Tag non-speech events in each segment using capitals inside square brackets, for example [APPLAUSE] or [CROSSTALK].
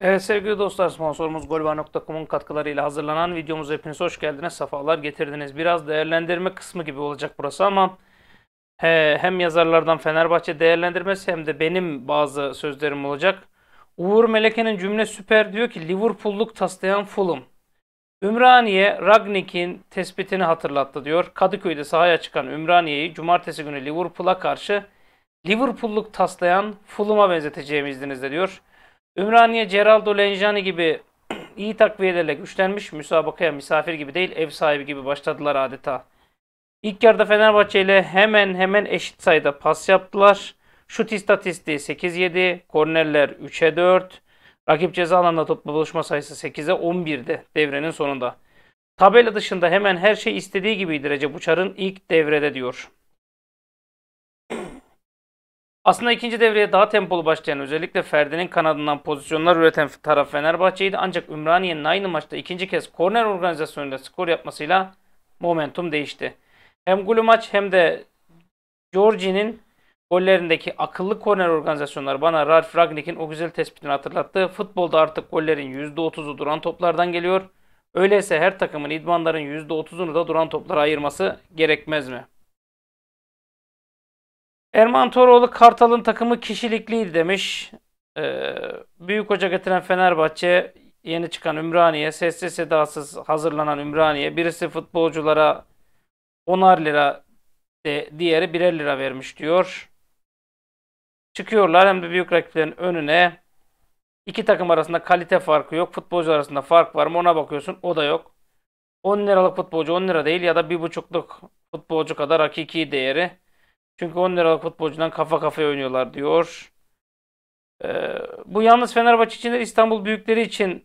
Evet sevgili dostlar sponsorumuz golba.com'un katkılarıyla hazırlanan videomuza hepiniz hoş geldiniz. Safalar getirdiniz. Biraz değerlendirme kısmı gibi olacak burası ama he, hem yazarlardan Fenerbahçe değerlendirmesi hem de benim bazı sözlerim olacak. Uğur Meleke'nin cümle süper diyor ki Liverpool'luk taslayan Fulham. Ümraniye Ragnik'in tespitini hatırlattı diyor. Kadıköy'de sahaya çıkan Ümraniye'yi cumartesi günü Liverpool'a karşı Liverpool'luk taslayan Fulham'a benzeteceğim izninizle diyor. Ümraniye, Geraldo, Lenjani gibi [CLEARS THROAT] iyi takviyelerle güçlenmiş müsabakaya misafir gibi değil ev sahibi gibi başladılar adeta. İlk yarıda Fenerbahçe ile hemen hemen eşit sayıda pas yaptılar. Şut istatistiği 8-7, kornerler 3'e 4. Rakip ceza alanında toplu buluşma sayısı 8'e 11'de devrenin sonunda. Tabela dışında hemen her şey istediği gibiydi Recep Uçar'ın ilk devrede diyor. Aslında ikinci devreye daha tempolu başlayan özellikle Ferdi'nin kanadından pozisyonlar üreten taraf Fenerbahçe'ydi ancak Ümraniye'nin aynı maçta ikinci kez korner organizasyonunda skor yapmasıyla momentum değişti. Hem maç hem de Georgi'nin gollerindeki akıllı korner organizasyonları bana Ralf Ragnik'in o güzel tespitini hatırlattı. Futbolda artık gollerin %30'u duran toplardan geliyor. Öyleyse her takımın idmanların %30'unu da duran toplara ayırması gerekmez mi? Erman Toroğlu Kartal'ın takımı kişilikliydi demiş. Ee, büyük hoca getiren Fenerbahçe yeni çıkan Ümraniye sessiz sedasız hazırlanan Ümraniye birisi futbolculara 10'ar lira de, diğeri birer lira vermiş diyor. Çıkıyorlar hem de büyük rakiplerin önüne. İki takım arasında kalite farkı yok. Futbolcu arasında fark var mı ona bakıyorsun o da yok. 10 liralık futbolcu 10 lira değil ya da 1,5'luk futbolcu kadar hakiki değeri çünkü 10 liralık futbolcudan kafa kafaya oynuyorlar diyor. Ee, bu yalnız Fenerbahçe için değil İstanbul büyükleri için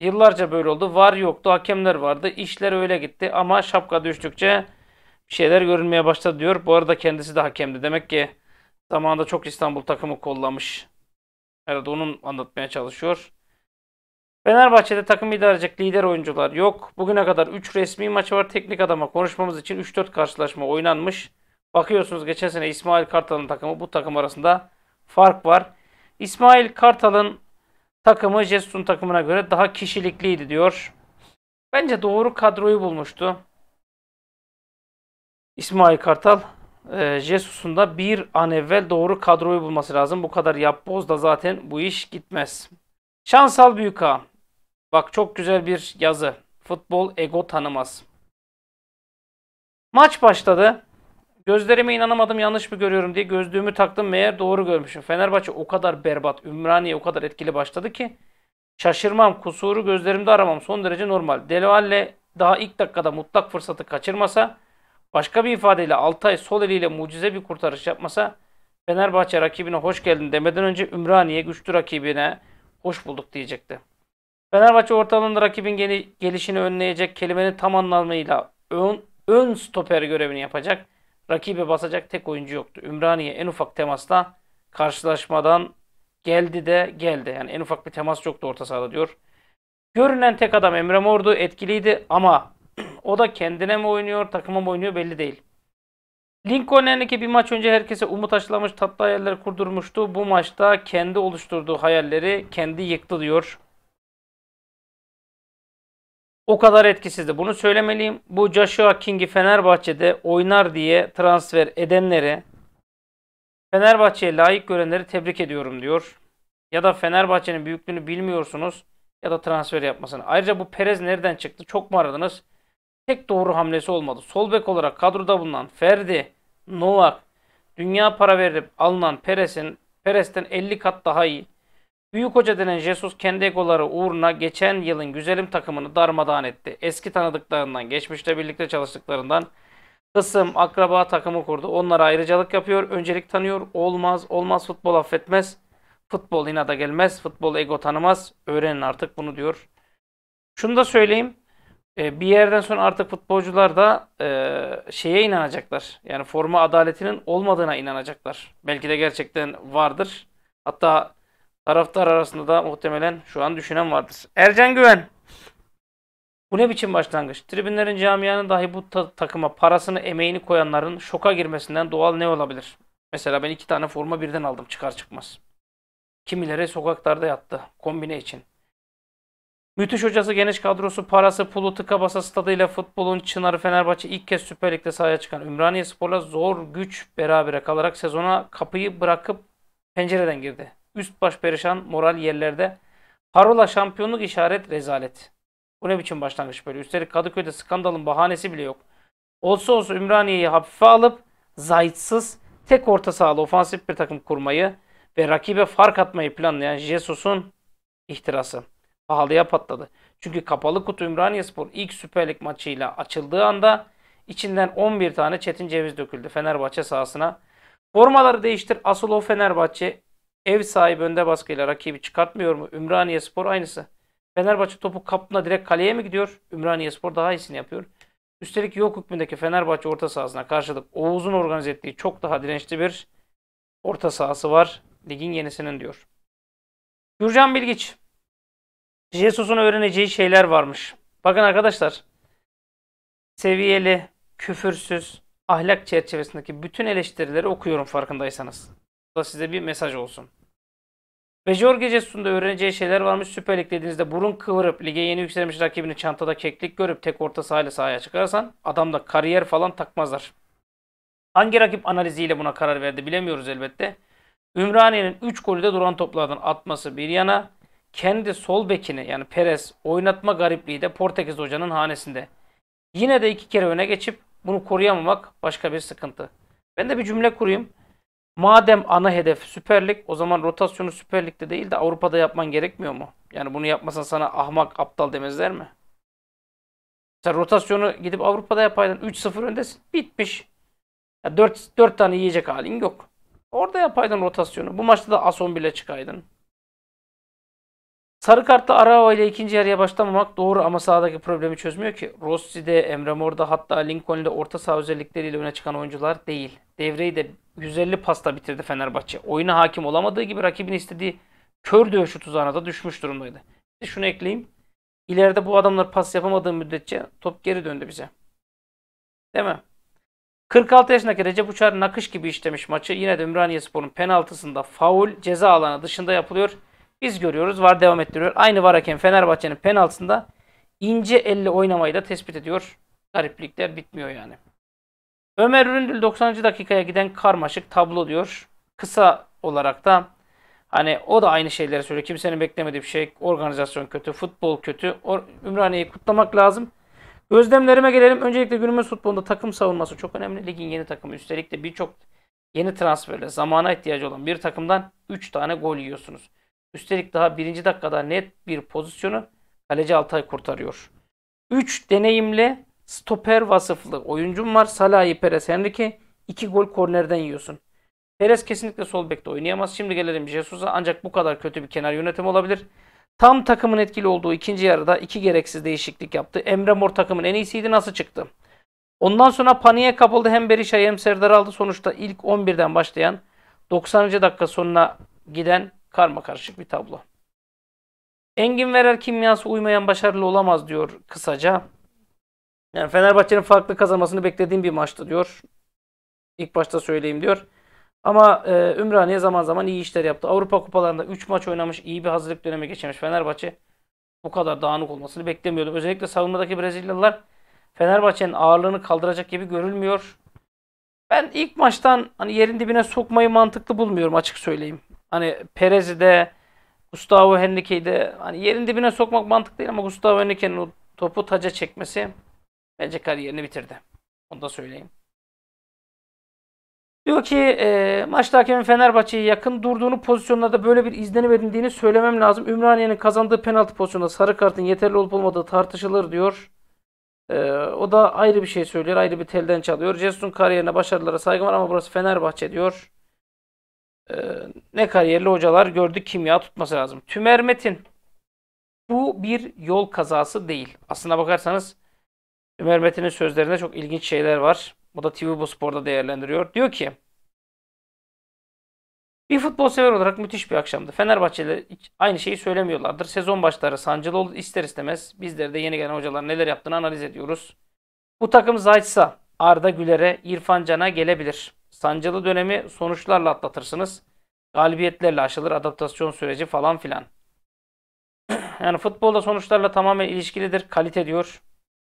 yıllarca böyle oldu. Var yoktu hakemler vardı. İşler öyle gitti ama şapka düştükçe bir şeyler görünmeye başladı diyor. Bu arada kendisi de hakemdi. Demek ki zamanında çok İstanbul takımı kollamış. Herhalde onun anlatmaya çalışıyor. Fenerbahçe'de takım idarecek lider oyuncular yok. Bugüne kadar 3 resmi maçı var. Teknik adama konuşmamız için 3-4 karşılaşma oynanmış. Bakıyorsunuz geçen sene İsmail Kartal'ın takımı bu takım arasında fark var. İsmail Kartal'ın takımı Jesus'un takımına göre daha kişilikliydi diyor. Bence doğru kadroyu bulmuştu. İsmail Kartal e, Jesus'un da bir an evvel doğru kadroyu bulması lazım. Bu kadar yapboz da zaten bu iş gitmez. Şansal Büyük Ağa. Bak çok güzel bir yazı. Futbol ego tanımaz. Maç başladı. Gözlerime inanamadım yanlış mı görüyorum diye gözlüğümü taktım meğer doğru görmüşüm. Fenerbahçe o kadar berbat, Ümraniye o kadar etkili başladı ki şaşırmam, kusuru gözlerimde aramam son derece normal. Delvalle daha ilk dakikada mutlak fırsatı kaçırmasa, başka bir ifadeyle Altay sol eliyle mucize bir kurtarış yapmasa Fenerbahçe rakibine hoş geldin demeden önce Ümraniye güçlü rakibine hoş bulduk diyecekti. Fenerbahçe ortalığında rakibin gelişini önleyecek kelimenin tam anlamıyla ön, ön stoper görevini yapacak rakibe basacak tek oyuncu yoktu. Ümraniye en ufak temasla karşılaşmadan geldi de geldi. Yani en ufak bir temas yoktu orta sahada diyor. Görünen tek adam Emre Mor'du. Etkiliydi ama [CLEARS THROAT] o da kendine mi oynuyor, takıma mı oynuyor belli değil. Lincoln Lincoln'deki bir maç önce herkese umut aşılamış, tatlı hayaller kurdurmuştu. Bu maçta kendi oluşturduğu hayalleri kendi yıktı diyor o kadar etkisizdi. Bunu söylemeliyim. Bu Joshua King'i Fenerbahçe'de oynar diye transfer edenlere Fenerbahçe'ye layık görenleri tebrik ediyorum diyor. Ya da Fenerbahçe'nin büyüklüğünü bilmiyorsunuz ya da transfer yapmasını. Ayrıca bu Perez nereden çıktı? Çok mu aradınız? Tek doğru hamlesi olmadı. Sol bek olarak kadroda bulunan Ferdi, Novak, dünya para verip alınan Perez'in Perez'ten 50 kat daha iyi. Büyük hoca denen Jesus kendi egoları uğruna geçen yılın güzelim takımını darmadağın etti. Eski tanıdıklarından, geçmişte birlikte çalıştıklarından kısım, akraba takımı kurdu. Onlara ayrıcalık yapıyor, öncelik tanıyor. Olmaz, olmaz futbol affetmez. Futbol inada gelmez, futbol ego tanımaz. Öğrenin artık bunu diyor. Şunu da söyleyeyim. E, bir yerden sonra artık futbolcular da e, şeye inanacaklar. Yani forma adaletinin olmadığına inanacaklar. Belki de gerçekten vardır. Hatta Taraftar arasında da muhtemelen şu an düşünen vardır. Ercan Güven. Bu ne biçim başlangıç? Tribünlerin camianın dahi bu ta- takıma parasını, emeğini koyanların şoka girmesinden doğal ne olabilir? Mesela ben iki tane forma birden aldım çıkar çıkmaz. Kimileri sokaklarda yattı kombine için. Müthiş hocası geniş kadrosu parası pulu tıka basa stadıyla futbolun çınarı Fenerbahçe ilk kez Süper Lig'de sahaya çıkan Ümraniye Spor'la zor güç berabere kalarak sezona kapıyı bırakıp pencereden girdi. Üst baş perişan moral yerlerde. Harola şampiyonluk işaret rezalet. Bu ne biçim başlangıç böyle? Üstelik Kadıköy'de skandalın bahanesi bile yok. Olsa olsa Ümraniye'yi hafife alıp Zayt'sız tek orta sahalı ofansif bir takım kurmayı ve rakibe fark atmayı planlayan Jesus'un ihtirası pahalıya patladı. Çünkü kapalı kutu Ümraniye Spor ilk Süper Lig maçıyla açıldığı anda içinden 11 tane çetin ceviz döküldü Fenerbahçe sahasına. Formaları değiştir asıl o Fenerbahçe Ev sahibi önde baskıyla rakibi çıkartmıyor mu? Ümraniye Spor aynısı. Fenerbahçe topu kapına direkt kaleye mi gidiyor? Ümraniye Spor daha iyisini yapıyor. Üstelik yok hükmündeki Fenerbahçe orta sahasına karşılık Oğuz'un organize ettiği çok daha dirençli bir orta sahası var. Ligin yenisinin diyor. Gürcan Bilgiç. Jesus'un öğreneceği şeyler varmış. Bakın arkadaşlar. Seviyeli, küfürsüz, ahlak çerçevesindeki bütün eleştirileri okuyorum farkındaysanız. Bu da size bir mesaj olsun. Ve Jorge Jesus'un da öğreneceği şeyler varmış. Süper Lig dediğinizde burun kıvırıp lige yeni yükselmiş rakibini çantada keklik görüp tek orta sahayla sahaya çıkarsan adamda kariyer falan takmazlar. Hangi rakip analiziyle buna karar verdi bilemiyoruz elbette. Ümraniye'nin 3 golü de duran toplardan atması bir yana kendi sol bekini yani Perez oynatma garipliği de Portekiz hocanın hanesinde. Yine de iki kere öne geçip bunu koruyamamak başka bir sıkıntı. Ben de bir cümle kurayım. Madem ana hedef Süper Lig o zaman rotasyonu Süper Lig'de değil de Avrupa'da yapman gerekmiyor mu? Yani bunu yapmasan sana ahmak aptal demezler mi? Sen rotasyonu gidip Avrupa'da yapaydın 3-0 öndesin bitmiş. Ya 4, 4 tane yiyecek halin yok. Orada yapaydın rotasyonu. Bu maçta da Ason bile çıkaydın. Sarı kartla Arao ile ikinci yarıya başlamamak doğru ama sahadaki problemi çözmüyor ki. Rossi'de, Emre Mor'da hatta Lincoln'de orta saha özellikleriyle öne çıkan oyuncular değil. Devreyi de 150 pasta bitirdi Fenerbahçe. Oyuna hakim olamadığı gibi rakibin istediği kör dövüşü tuzağına da düşmüş durumdaydı. Şimdi şunu ekleyeyim. İleride bu adamlar pas yapamadığı müddetçe top geri döndü bize. Değil mi? 46 yaşındaki Recep Uçar nakış gibi işlemiş maçı. Yine de Ümraniye Spor'un penaltısında faul ceza alanı dışında yapılıyor. Biz görüyoruz VAR devam ettiriyor. Aynı VAR hakem Fenerbahçe'nin penaltısında ince elle oynamayı da tespit ediyor. Gariplikler bitmiyor yani. Ömer Üründül 90. dakikaya giden karmaşık tablo diyor. Kısa olarak da hani o da aynı şeyleri söylüyor. Kimsenin beklemediği bir şey. Organizasyon kötü, futbol kötü. Ümraniye'yi kutlamak lazım. Özlemlerime gelelim. Öncelikle günümüz futbolunda takım savunması çok önemli. Ligin yeni takımı. Üstelik de birçok yeni transferle zamana ihtiyacı olan bir takımdan 3 tane gol yiyorsunuz. Üstelik daha birinci dakikada net bir pozisyonu kaleci Altay kurtarıyor. 3 deneyimli stoper vasıflı oyuncum var. Salah'ı Perez Henrique 2 gol kornerden yiyorsun. Perez kesinlikle sol bekte oynayamaz. Şimdi gelelim Jesus'a ancak bu kadar kötü bir kenar yönetim olabilir. Tam takımın etkili olduğu ikinci yarıda iki gereksiz değişiklik yaptı. Emre Mor takımın en iyisiydi nasıl çıktı? Ondan sonra paniğe kapıldı hem Berisha hem Serdar aldı. Sonuçta ilk 11'den başlayan 90. dakika sonuna giden karma karışık bir tablo. Engin Verer kimyası uymayan başarılı olamaz diyor kısaca. Yani Fenerbahçe'nin farklı kazanmasını beklediğim bir maçtı diyor. İlk başta söyleyeyim diyor. Ama e, Ümraniye zaman zaman iyi işler yaptı. Avrupa kupalarında 3 maç oynamış, iyi bir hazırlık dönemi geçirmiş Fenerbahçe. Bu kadar dağınık olmasını beklemiyordum. Özellikle savunmadaki Brezilyalılar Fenerbahçe'nin ağırlığını kaldıracak gibi görülmüyor. Ben ilk maçtan hani yerin dibine sokmayı mantıklı bulmuyorum açık söyleyeyim. Hani Perez'i de Gustavo Henrique'yi de hani yerin dibine sokmak mantıklı değil ama Gustavo Henrique'nin o topu taca çekmesi bence kariyerini bitirdi. Onu da söyleyeyim. Diyor ki e, maçta hakemin Fenerbahçe'yi yakın durduğunu pozisyonlarda böyle bir izlenim edindiğini söylemem lazım. Ümraniye'nin kazandığı penaltı pozisyonunda sarı kartın yeterli olup olmadığı tartışılır diyor. E, o da ayrı bir şey söylüyor. Ayrı bir telden çalıyor. Jesus'un kariyerine başarılara saygı var ama burası Fenerbahçe diyor e, ne kariyerli hocalar gördü kimya tutması lazım. Tümer Metin. Bu bir yol kazası değil. Aslına bakarsanız Tümer Metin'in sözlerinde çok ilginç şeyler var. Bu da TV Bu Spor'da değerlendiriyor. Diyor ki bir futbol sever olarak müthiş bir akşamdı. Fenerbahçeli aynı şeyi söylemiyorlardır. Sezon başları sancılı oldu ister istemez. Bizler de yeni gelen hocalar neler yaptığını analiz ediyoruz. Bu takım Zayt'sa Arda Güler'e, İrfan Can'a gelebilir. Sancılı dönemi sonuçlarla atlatırsınız. Galibiyetlerle aşılır, adaptasyon süreci falan filan. [CLEARS THROAT] yani futbolda sonuçlarla tamamen ilişkilidir. Kalite diyor.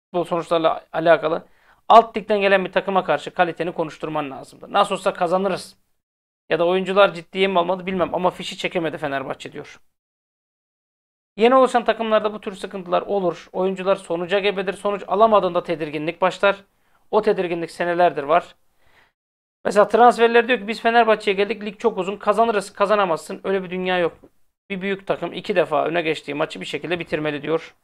Futbol sonuçlarla alakalı. Alt ligden gelen bir takıma karşı kaliteni konuşturman lazımdır. Nasıl olsa kazanırız. Ya da oyuncular ciddiye mi almadı bilmem ama fişi çekemedi Fenerbahçe diyor. Yeni oluşan takımlarda bu tür sıkıntılar olur. Oyuncular sonuca gebedir. Sonuç alamadığında tedirginlik başlar. O tedirginlik senelerdir var. Mesela transferler diyor ki biz Fenerbahçe'ye geldik lig çok uzun kazanırız kazanamazsın öyle bir dünya yok. Bir büyük takım iki defa öne geçtiği maçı bir şekilde bitirmeli diyor.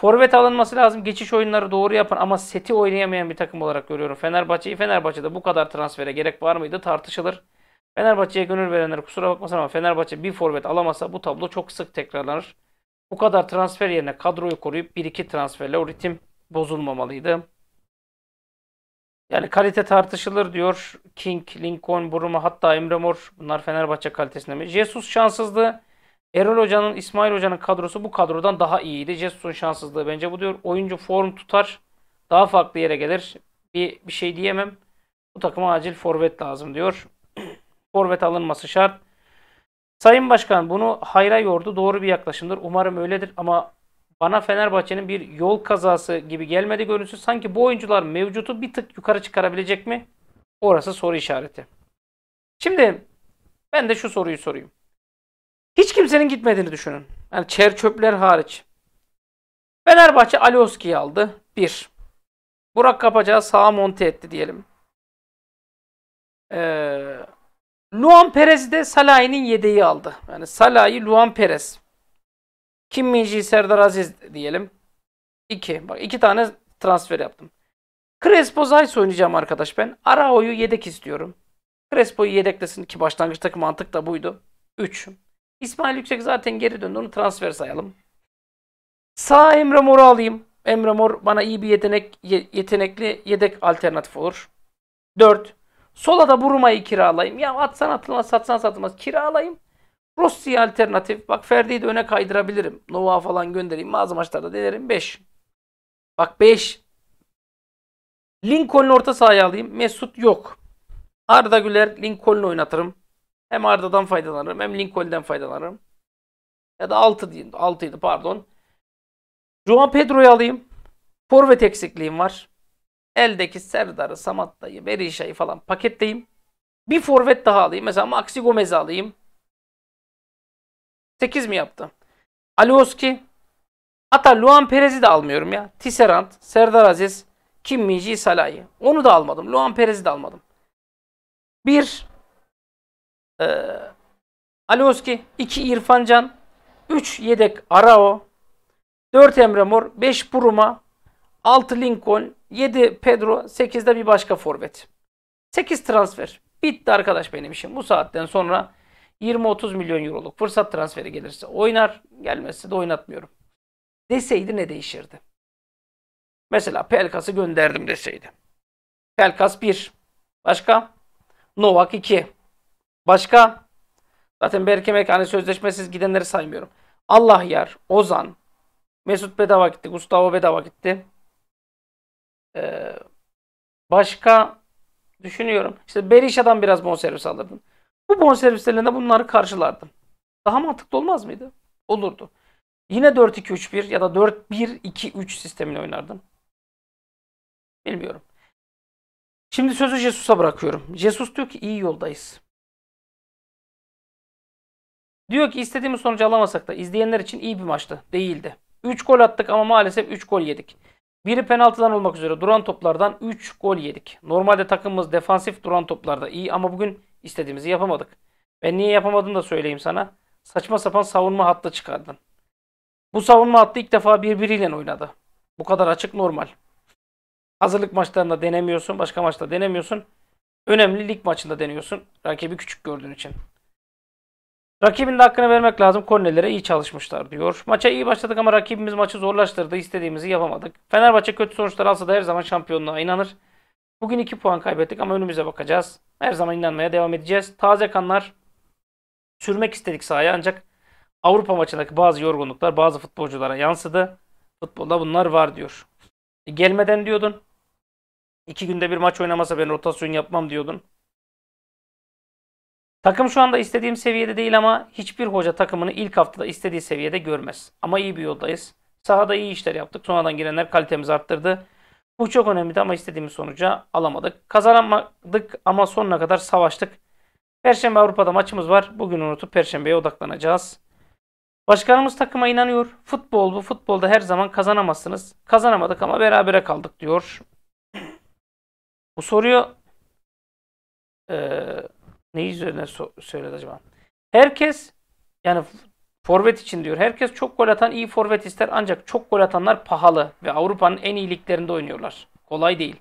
Forvet alınması lazım. Geçiş oyunları doğru yapın ama seti oynayamayan bir takım olarak görüyorum. Fenerbahçe'yi Fenerbahçe'de bu kadar transfere gerek var mıydı tartışılır. Fenerbahçe'ye gönül verenler kusura bakmasın ama Fenerbahçe bir forvet alamasa bu tablo çok sık tekrarlanır. Bu kadar transfer yerine kadroyu koruyup 1-2 transferle o ritim bozulmamalıydı. Yani kalite tartışılır diyor. King, Lincoln, Buruma hatta Emre Mor bunlar Fenerbahçe kalitesinde mi? Jesus şanssızdı. Erol Hoca'nın, İsmail Hoca'nın kadrosu bu kadrodan daha iyiydi. Jesus'un şanssızlığı bence bu diyor. Oyuncu form tutar. Daha farklı yere gelir. Bir, bir şey diyemem. Bu takıma acil forvet lazım diyor. [CLEARS THROAT] forvet alınması şart. Sayın Başkan bunu hayra yordu. Doğru bir yaklaşımdır. Umarım öyledir ama bana Fenerbahçe'nin bir yol kazası gibi gelmedi görüntüsü. Sanki bu oyuncular mevcutu bir tık yukarı çıkarabilecek mi? Orası soru işareti. Şimdi ben de şu soruyu sorayım. Hiç kimsenin gitmediğini düşünün. Yani çer çöpler hariç. Fenerbahçe Alioski'yi aldı. bir. Burak Kapacağı sağa monte etti diyelim. Ee, Luan Perez de Salah'ın yedeği aldı. Yani Salah'ı Luan Perez. Kim Minji, Serdar Aziz diyelim. 2. Bak 2 tane transfer yaptım. Crespo Zayt oynayacağım arkadaş ben. Arao'yu yedek istiyorum. Crespo'yu yedeklesin ki başlangıçtaki mantık da buydu. 3. İsmail Yüksek zaten geri döndü. Onu transfer sayalım. Sağ Emre Mor'u alayım. Emre Mor bana iyi bir yetenek yetenekli yedek alternatif olur. 4. Sola da Buruma'yı kiralayayım. Ya atsan atılmaz satsan satılmaz kiralayayım. Rossi'ye alternatif. Bak Ferdi'yi de öne kaydırabilirim. Nova falan göndereyim. Bazı maçlarda denerim. 5. Bak 5. Lincoln'u orta sahaya alayım. Mesut yok. Arda Güler Lincoln'u oynatırım. Hem Arda'dan faydalanırım hem Lincoln'den faydalanırım. Ya da 6 diyeyim. 6'ydı pardon. Juan Pedro'yu alayım. Forvet eksikliğim var. Eldeki Serdar'ı, Samatta'yı, Berisha'yı falan paketleyeyim. Bir forvet daha alayım. Mesela Maxi Gomez'i alayım. 8 mi yaptı? Alioski. Hatta Luan Perez'i de almıyorum ya. Tisserand, Serdar Aziz, Kim Minji, Salah'ı. Onu da almadım. Luan Perez'i de almadım. 1 e, Alioski, 2 İrfan Can, 3 yedek Arao, 4 Emre Mor, 5 Buruma, 6 Lincoln, 7 Pedro, de bir başka forvet. 8 transfer. Bitti arkadaş benim işim. Bu saatten sonra 20-30 milyon euroluk fırsat transferi gelirse oynar, gelmezse de oynatmıyorum. Deseydi ne değişirdi? Mesela Pelkas'ı gönderdim deseydi. Pelkas 1. Başka? Novak 2. Başka? Zaten Berkemek hani sözleşmesiz gidenleri saymıyorum. Allah yer, Ozan, Mesut bedava gitti, Gustavo bedava gitti. Ee, başka düşünüyorum. İşte Berisha'dan biraz bonservis alırdım. Bu bonservislerinde bunları karşılardım. Daha mantıklı olmaz mıydı? Olurdu. Yine 4-2-3-1 ya da 4-1-2-3 sistemini oynardım. Bilmiyorum. Şimdi sözü Jesus'a bırakıyorum. Jesus diyor ki iyi yoldayız. Diyor ki istediğimiz sonucu alamasak da izleyenler için iyi bir maçtı. Değildi. 3 gol attık ama maalesef 3 gol yedik. Biri penaltıdan olmak üzere duran toplardan 3 gol yedik. Normalde takımımız defansif duran toplarda iyi ama bugün İstediğimizi yapamadık. Ben niye yapamadım da söyleyeyim sana. Saçma sapan savunma hattı çıkardın. Bu savunma hattı ilk defa birbiriyle oynadı. Bu kadar açık normal. Hazırlık maçlarında denemiyorsun, başka maçta denemiyorsun. Önemli lig maçında deniyorsun. Rakibi küçük gördüğün için. Rakibin de hakkını vermek lazım. Kornelere iyi çalışmışlar diyor. Maça iyi başladık ama rakibimiz maçı zorlaştırdı. İstediğimizi yapamadık. Fenerbahçe kötü sonuçlar alsa da her zaman şampiyonluğa inanır. Bugün 2 puan kaybettik ama önümüze bakacağız. Her zaman inanmaya devam edeceğiz. Taze kanlar sürmek istedik sahaya ancak Avrupa maçındaki bazı yorgunluklar bazı futbolculara yansıdı. Futbolda bunlar var diyor. E, gelmeden diyordun. İki günde bir maç oynamasa ben rotasyon yapmam diyordun. Takım şu anda istediğim seviyede değil ama hiçbir hoca takımını ilk haftada istediği seviyede görmez. Ama iyi bir yoldayız. Sahada iyi işler yaptık. Sonradan girenler kalitemizi arttırdı. Bu çok önemliydi ama istediğimiz sonuca alamadık. Kazanamadık ama sonuna kadar savaştık. Perşembe Avrupa'da maçımız var. Bugün unutup Perşembe'ye odaklanacağız. Başkanımız takıma inanıyor. Futbol bu. Futbolda her zaman kazanamazsınız. Kazanamadık ama berabere kaldık diyor. bu soruyu e, neyi üzerine so- söyledi acaba? Herkes yani Forvet için diyor. Herkes çok gol atan iyi forvet ister ancak çok gol atanlar pahalı ve Avrupa'nın en iyiliklerinde oynuyorlar. Kolay değil.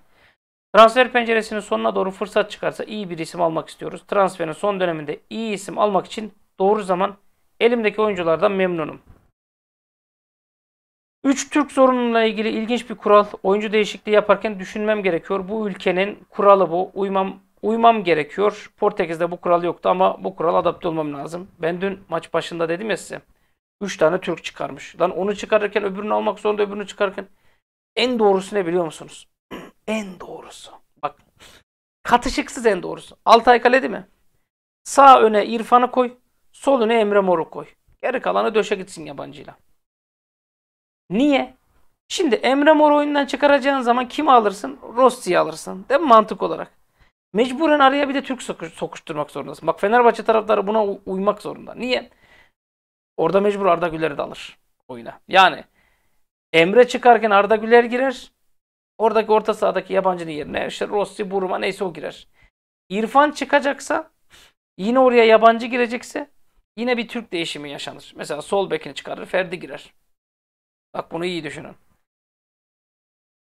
Transfer penceresinin sonuna doğru fırsat çıkarsa iyi bir isim almak istiyoruz. Transferin son döneminde iyi isim almak için doğru zaman elimdeki oyunculardan memnunum. 3 Türk zorunluluğuna ilgili ilginç bir kural. Oyuncu değişikliği yaparken düşünmem gerekiyor. Bu ülkenin kuralı bu. Uymam uymam gerekiyor. Portekiz'de bu kural yoktu ama bu kural adapte olmam lazım. Ben dün maç başında dedim ya size. 3 tane Türk çıkarmış. Lan onu çıkarırken öbürünü almak zorunda öbürünü çıkarırken. En doğrusu ne biliyor musunuz? [CLEARS THROAT] en doğrusu. Bak. Katışıksız en doğrusu. Altay kaledi mi? Sağ öne İrfan'ı koy. Sol öne Emre Mor'u koy. Geri kalanı döşe gitsin yabancıyla. Niye? Şimdi Emre Mor oyundan çıkaracağın zaman kimi alırsın? Rossi'yi alırsın. Değil mi mantık olarak? Mecburen araya bir de Türk sokuşturmak zorundasın. Bak Fenerbahçe taraftarı buna uymak zorunda. Niye? Orada mecbur Arda Güler'i de alır oyuna. Yani Emre çıkarken Arda Güler girer. Oradaki orta sahadaki yabancının yerine işte Rossi, Buruma neyse o girer. İrfan çıkacaksa yine oraya yabancı girecekse yine bir Türk değişimi yaşanır. Mesela sol bekini çıkarır Ferdi girer. Bak bunu iyi düşünün.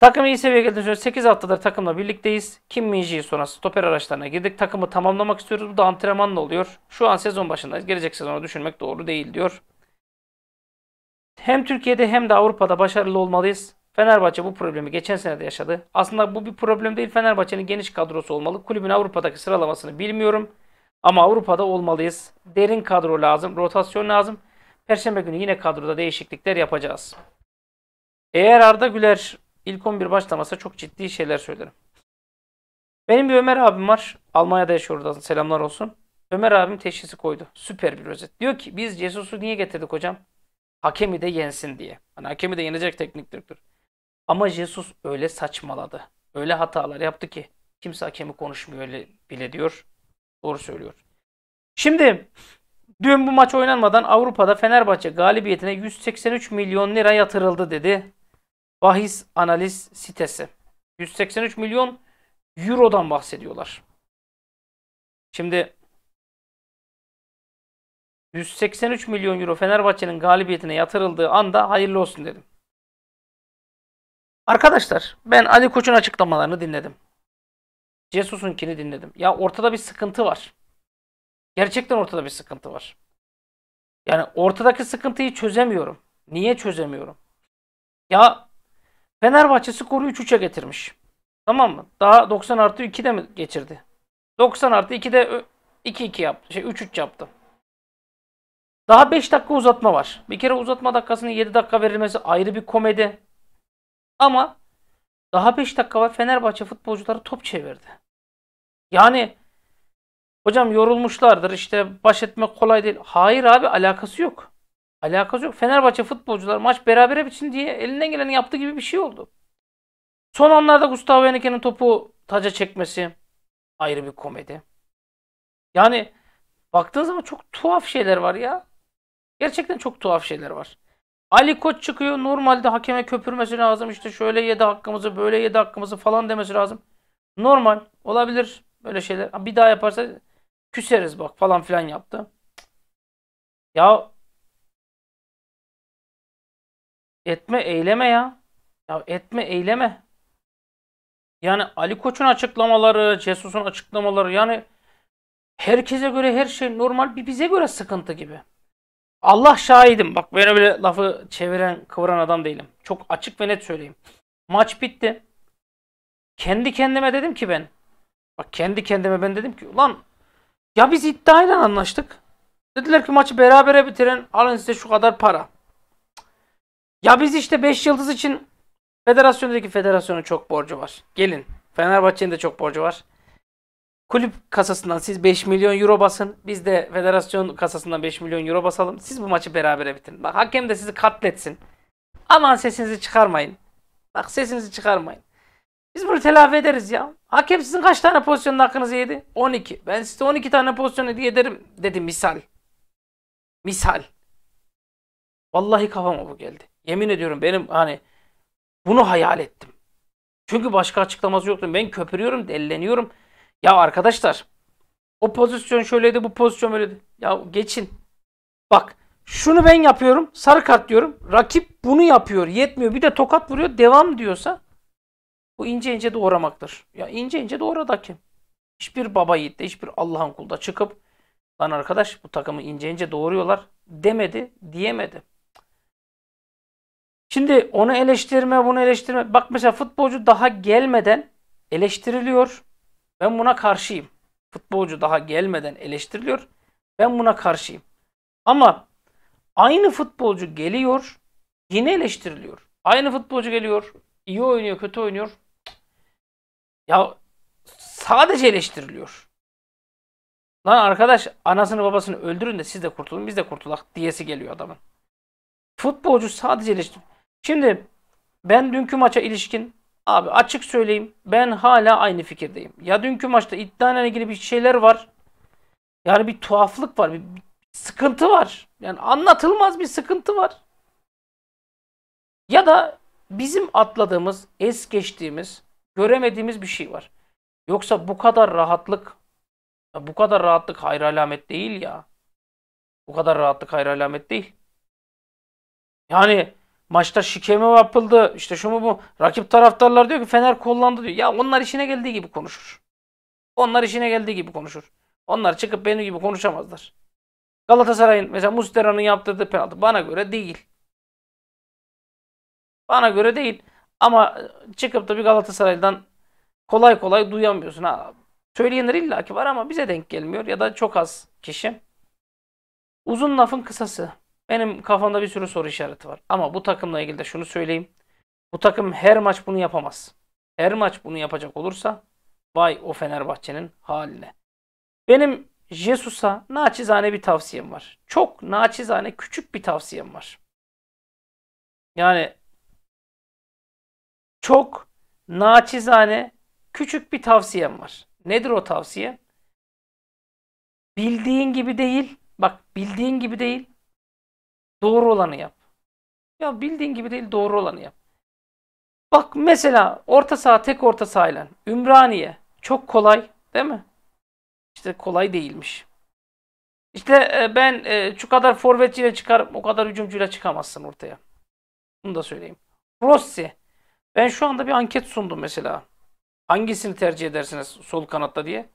Takım iyi seviyeye geldi. söylüyoruz. 8 haftadır takımla birlikteyiz. Kim Minji'yi sonra stoper araçlarına girdik. Takımı tamamlamak istiyoruz. Bu da antrenmanla oluyor. Şu an sezon başındayız. Gelecek sezonu düşünmek doğru değil diyor. Hem Türkiye'de hem de Avrupa'da başarılı olmalıyız. Fenerbahçe bu problemi geçen sene de yaşadı. Aslında bu bir problem değil. Fenerbahçe'nin geniş kadrosu olmalı. Kulübün Avrupa'daki sıralamasını bilmiyorum. Ama Avrupa'da olmalıyız. Derin kadro lazım. Rotasyon lazım. Perşembe günü yine kadroda değişiklikler yapacağız. Eğer Arda Güler İlk 11 başlamasa çok ciddi şeyler söylerim. Benim bir Ömer abim var. Almanya'da yaşıyor Selamlar olsun. Ömer abim teşhisi koydu. Süper bir özet. Diyor ki biz Jesus'u niye getirdik hocam? Hakemi de yensin diye. Hani hakemi de yenecek teknik direktör. Ama Jesus öyle saçmaladı. Öyle hatalar yaptı ki kimse hakemi konuşmuyor öyle bile diyor. Doğru söylüyor. Şimdi dün bu maç oynanmadan Avrupa'da Fenerbahçe galibiyetine 183 milyon lira yatırıldı dedi bahis analiz sitesi. 183 milyon eurodan bahsediyorlar. Şimdi 183 milyon euro Fenerbahçe'nin galibiyetine yatırıldığı anda hayırlı olsun dedim. Arkadaşlar ben Ali Koç'un açıklamalarını dinledim. Jesus'unkini dinledim. Ya ortada bir sıkıntı var. Gerçekten ortada bir sıkıntı var. Yani ortadaki sıkıntıyı çözemiyorum. Niye çözemiyorum? Ya Fenerbahçe skoru 3-3'e getirmiş. Tamam mı? Daha 90 artı 2 de mi geçirdi? 90 artı 2 de 2-2 yaptı. Şey 3-3 yaptı. Daha 5 dakika uzatma var. Bir kere uzatma dakikasının 7 dakika verilmesi ayrı bir komedi. Ama daha 5 dakika var Fenerbahçe futbolcuları top çevirdi. Yani hocam yorulmuşlardır işte baş etmek kolay değil. Hayır abi alakası yok. Alakası yok. Fenerbahçe futbolcular maç berabere bitsin diye elinden geleni yaptığı gibi bir şey oldu. Son anlarda Gustavo Henrique'nin topu taca çekmesi ayrı bir komedi. Yani baktığın zaman çok tuhaf şeyler var ya. Gerçekten çok tuhaf şeyler var. Ali Koç çıkıyor normalde hakeme köpürmesi lazım işte şöyle yedi hakkımızı böyle yedi hakkımızı falan demesi lazım. Normal olabilir böyle şeyler. Bir daha yaparsa küseriz bak falan filan yaptı. Ya Etme eyleme ya. Ya etme eyleme. Yani Ali Koç'un açıklamaları, Cesus'un açıklamaları yani herkese göre her şey normal bir bize göre sıkıntı gibi. Allah şahidim. Bak ben öyle lafı çeviren kıvıran adam değilim. Çok açık ve net söyleyeyim. Maç bitti. Kendi kendime dedim ki ben. Bak kendi kendime ben dedim ki ulan ya biz iddiayla anlaştık. Dediler ki maçı berabere bitiren alın size şu kadar para. Ya biz işte 5 yıldız için federasyondaki federasyona çok borcu var. Gelin. Fenerbahçe'nin de çok borcu var. Kulüp kasasından siz 5 milyon euro basın. Biz de federasyon kasasından 5 milyon euro basalım. Siz bu maçı berabere bitirin. Bak hakem de sizi katletsin. Aman sesinizi çıkarmayın. Bak sesinizi çıkarmayın. Biz bunu telafi ederiz ya. Hakem sizin kaç tane pozisyonun hakkınızı yedi? 12. Ben size 12 tane pozisyon hediye ederim dedi misal. Misal. Vallahi kafama bu geldi. Yemin ediyorum benim hani bunu hayal ettim. Çünkü başka açıklaması yoktu. Ben köpürüyorum, delleniyorum. Ya arkadaşlar o pozisyon şöyleydi, bu pozisyon öyleydi. Ya geçin. Bak şunu ben yapıyorum, sarı kart diyorum. Rakip bunu yapıyor, yetmiyor. Bir de tokat vuruyor, devam diyorsa bu ince ince doğramaktır. Ya ince ince doğradı hakim. Hiçbir baba yiğitte, hiçbir Allah'ın kulda çıkıp lan arkadaş bu takımı ince ince doğuruyorlar demedi, diyemedi. Şimdi onu eleştirme, bunu eleştirme. Bak mesela futbolcu daha gelmeden eleştiriliyor. Ben buna karşıyım. Futbolcu daha gelmeden eleştiriliyor. Ben buna karşıyım. Ama aynı futbolcu geliyor, yine eleştiriliyor. Aynı futbolcu geliyor, iyi oynuyor, kötü oynuyor. Ya sadece eleştiriliyor. Lan arkadaş anasını babasını öldürün de siz de kurtulun biz de kurtulak diyesi geliyor adamın. Futbolcu sadece eleştiriyor. Şimdi ben dünkü maça ilişkin abi açık söyleyeyim ben hala aynı fikirdeyim. Ya dünkü maçta iddianla ilgili bir şeyler var. Yani bir tuhaflık var. Bir sıkıntı var. Yani anlatılmaz bir sıkıntı var. Ya da bizim atladığımız, es geçtiğimiz, göremediğimiz bir şey var. Yoksa bu kadar rahatlık, bu kadar rahatlık hayır alamet değil ya. Bu kadar rahatlık hayır alamet değil. Yani Maçta şikeme yapıldı. İşte şu mu bu. Rakip taraftarlar diyor ki Fener kullandı diyor. Ya onlar işine geldiği gibi konuşur. Onlar işine geldiği gibi konuşur. Onlar çıkıp benim gibi konuşamazlar. Galatasaray'ın mesela Mustera'nın yaptırdığı penaltı bana göre değil. Bana göre değil. Ama e, çıkıp da bir Galatasaray'dan kolay kolay duyamıyorsun. Ha. Söyleyenler illaki var ama bize denk gelmiyor ya da çok az kişi. Uzun lafın kısası. Benim kafamda bir sürü soru işareti var. Ama bu takımla ilgili de şunu söyleyeyim. Bu takım her maç bunu yapamaz. Her maç bunu yapacak olursa vay o Fenerbahçe'nin haline. Benim Jesus'a naçizane bir tavsiyem var. Çok naçizane küçük bir tavsiyem var. Yani çok naçizane küçük bir tavsiyem var. Nedir o tavsiye? Bildiğin gibi değil. Bak bildiğin gibi değil. Doğru olanı yap. Ya bildiğin gibi değil doğru olanı yap. Bak mesela orta saha tek orta sahayla Ümraniye çok kolay değil mi? İşte kolay değilmiş. İşte e, ben e, şu kadar forvetçiyle çıkarım o kadar hücumcuyla çıkamazsın ortaya. Bunu da söyleyeyim. Rossi. Ben şu anda bir anket sundum mesela. Hangisini tercih edersiniz sol kanatta diye.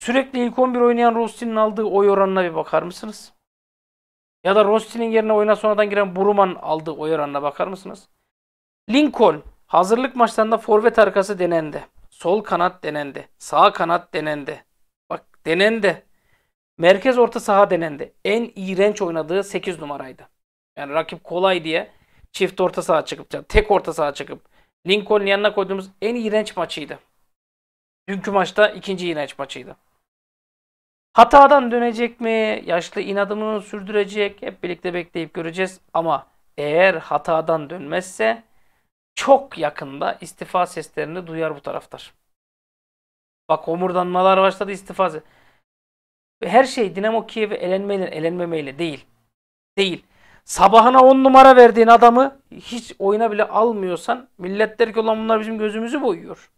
Sürekli ilk 11 oynayan Rossi'nin aldığı oy oranına bir bakar mısınız? Ya da Rossi'nin yerine oyuna sonradan giren Buruman aldığı oy oranına bakar mısınız? Lincoln hazırlık maçlarında forvet arkası denendi. Sol kanat denendi. Sağ kanat denendi. Bak denendi. Merkez orta saha denendi. En iğrenç oynadığı 8 numaraydı. Yani rakip kolay diye çift orta saha çıkıp, tek orta saha çıkıp Lincoln'un yanına koyduğumuz en iğrenç maçıydı. Dünkü maçta ikinci iğrenç maçıydı. Hatadan dönecek mi? Yaşlı inadımını sürdürecek? Hep birlikte bekleyip göreceğiz. Ama eğer hatadan dönmezse çok yakında istifa seslerini duyar bu taraftar. Bak omurdanmalar başladı istifa. Her şey Dinamo Kiev'e elenmeyle, elenmemeyle değil. Değil. Sabahına on numara verdiğin adamı hiç oyuna bile almıyorsan millet der ki olan bunlar bizim gözümüzü boyuyor.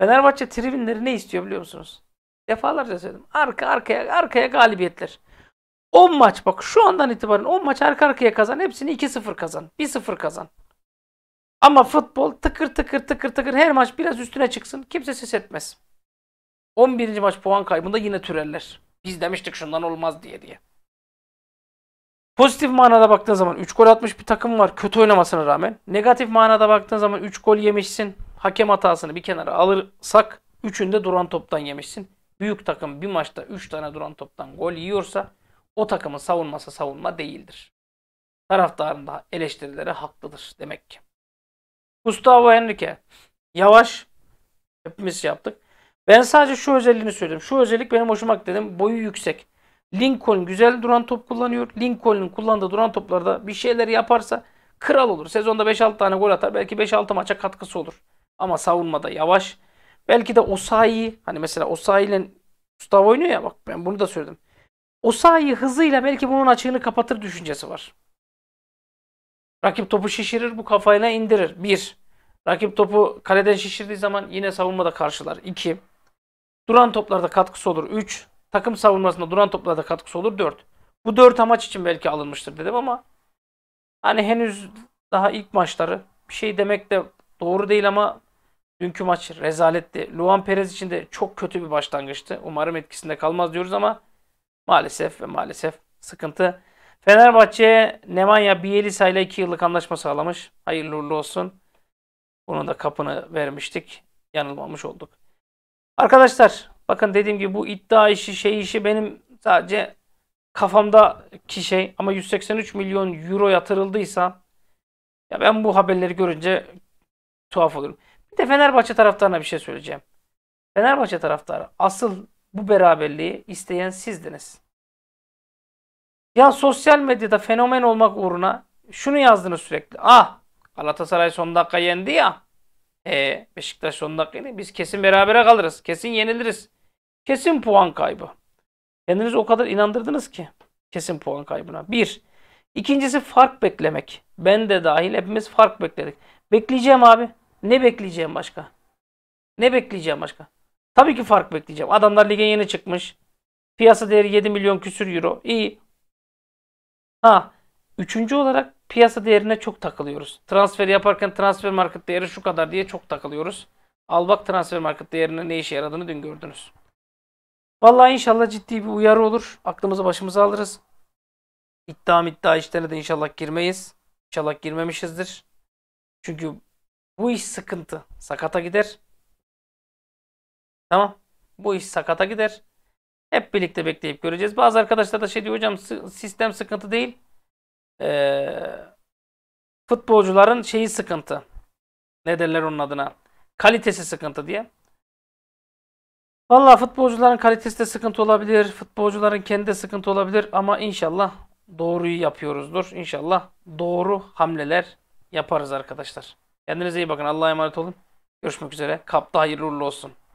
Fenerbahçe tribünleri ne istiyor biliyor musunuz? Defalarca söyledim. Arka arkaya arkaya galibiyetler. 10 maç bak şu andan itibaren 10 maç arka arkaya kazan. Hepsini 2-0 kazan. 1-0 kazan. Ama futbol tıkır tıkır tıkır tıkır her maç biraz üstüne çıksın. Kimse ses etmez. 11. maç puan kaybında yine türerler. Biz demiştik şundan olmaz diye diye. Pozitif manada baktığın zaman 3 gol atmış bir takım var kötü oynamasına rağmen. Negatif manada baktığın zaman 3 gol yemişsin. Hakem hatasını bir kenara alırsak 3'ünü duran toptan yemişsin büyük takım bir maçta 3 tane duran toptan gol yiyorsa o takımın savunması savunma değildir. Taraftarın da eleştirileri haklıdır demek ki. Gustavo Henrique yavaş hepimiz yaptık. Ben sadece şu özelliğini söyledim. Şu özellik benim hoşuma dedim. Boyu yüksek. Lincoln güzel duran top kullanıyor. Lincoln'un kullandığı duran toplarda bir şeyler yaparsa kral olur. Sezonda 5-6 tane gol atar. Belki 5-6 maça katkısı olur. Ama savunmada yavaş. Belki de Osayi hani mesela Osayi ile Gustav oynuyor ya bak ben bunu da söyledim. Osayi hızıyla belki bunun açığını kapatır düşüncesi var. Rakip topu şişirir bu kafayına indirir. Bir. Rakip topu kaleden şişirdiği zaman yine savunmada karşılar. İki. Duran toplarda katkısı olur. Üç. Takım savunmasında duran toplarda katkısı olur. Dört. Bu dört amaç için belki alınmıştır dedim ama hani henüz daha ilk maçları bir şey demek de doğru değil ama Dünkü maç rezaletti. Luan Perez için de çok kötü bir başlangıçtı. Umarım etkisinde kalmaz diyoruz ama maalesef ve maalesef sıkıntı. Fenerbahçe Nemanja Bielisa ile 2 yıllık anlaşma sağlamış. Hayırlı uğurlu olsun. Bunun da kapını vermiştik. Yanılmamış olduk. Arkadaşlar bakın dediğim gibi bu iddia işi şey işi benim sadece kafamdaki şey ama 183 milyon euro yatırıldıysa ya ben bu haberleri görünce tuhaf olurum de Fenerbahçe taraftarına bir şey söyleyeceğim. Fenerbahçe taraftarı asıl bu beraberliği isteyen sizdiniz. Ya sosyal medyada fenomen olmak uğruna şunu yazdınız sürekli. Ah Galatasaray son dakika yendi ya. E, Beşiktaş son dakika yendi. Biz kesin berabere kalırız. Kesin yeniliriz. Kesin puan kaybı. Kendinizi o kadar inandırdınız ki. Kesin puan kaybına. Bir. İkincisi fark beklemek. Ben de dahil hepimiz fark bekledik. Bekleyeceğim abi. Ne bekleyeceğim başka? Ne bekleyeceğim başka? Tabii ki fark bekleyeceğim. Adamlar lige yeni çıkmış. Piyasa değeri 7 milyon küsür euro. İyi. Ha, üçüncü olarak piyasa değerine çok takılıyoruz. Transfer yaparken transfer market değeri şu kadar diye çok takılıyoruz. Al bak transfer market değerine ne işe yaradığını dün gördünüz. Vallahi inşallah ciddi bir uyarı olur. Aklımızı başımıza alırız. İddia iddia işlerine de inşallah girmeyiz. İnşallah girmemişizdir. Çünkü bu iş sıkıntı. Sakata gider. Tamam. Bu iş sakata gider. Hep birlikte bekleyip göreceğiz. Bazı arkadaşlar da şey diyor hocam sistem sıkıntı değil. Ee, futbolcuların şeyi sıkıntı. Ne derler onun adına? Kalitesi sıkıntı diye. Valla futbolcuların kalitesi de sıkıntı olabilir. Futbolcuların kendi de sıkıntı olabilir. Ama inşallah doğruyu yapıyoruzdur. İnşallah doğru hamleler yaparız arkadaşlar. Kendinize iyi bakın. Allah'a emanet olun. Görüşmek üzere. Kapta hayırlı uğurlu olsun.